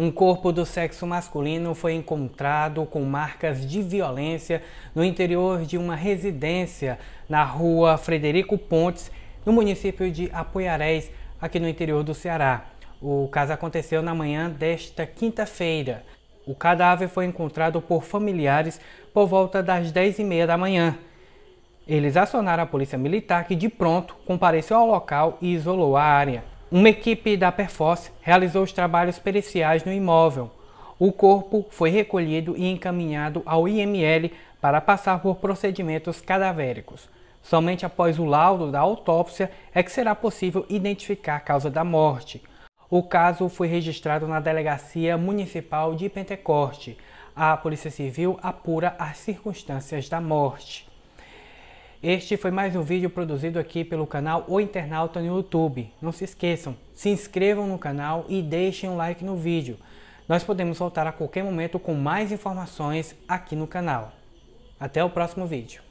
Um corpo do sexo masculino foi encontrado com marcas de violência no interior de uma residência na rua Frederico Pontes, no município de Apoiarés, aqui no interior do Ceará. O caso aconteceu na manhã desta quinta-feira. O cadáver foi encontrado por familiares por volta das 10h30 da manhã. Eles acionaram a polícia militar que de pronto compareceu ao local e isolou a área. Uma equipe da Perforce realizou os trabalhos periciais no imóvel. O corpo foi recolhido e encaminhado ao IML para passar por procedimentos cadavéricos. Somente após o laudo da autópsia é que será possível identificar a causa da morte. O caso foi registrado na Delegacia Municipal de Pentecoste. A Polícia Civil apura as circunstâncias da morte. Este foi mais um vídeo produzido aqui pelo canal O Internauta no YouTube. Não se esqueçam, se inscrevam no canal e deixem um like no vídeo. Nós podemos voltar a qualquer momento com mais informações aqui no canal. Até o próximo vídeo.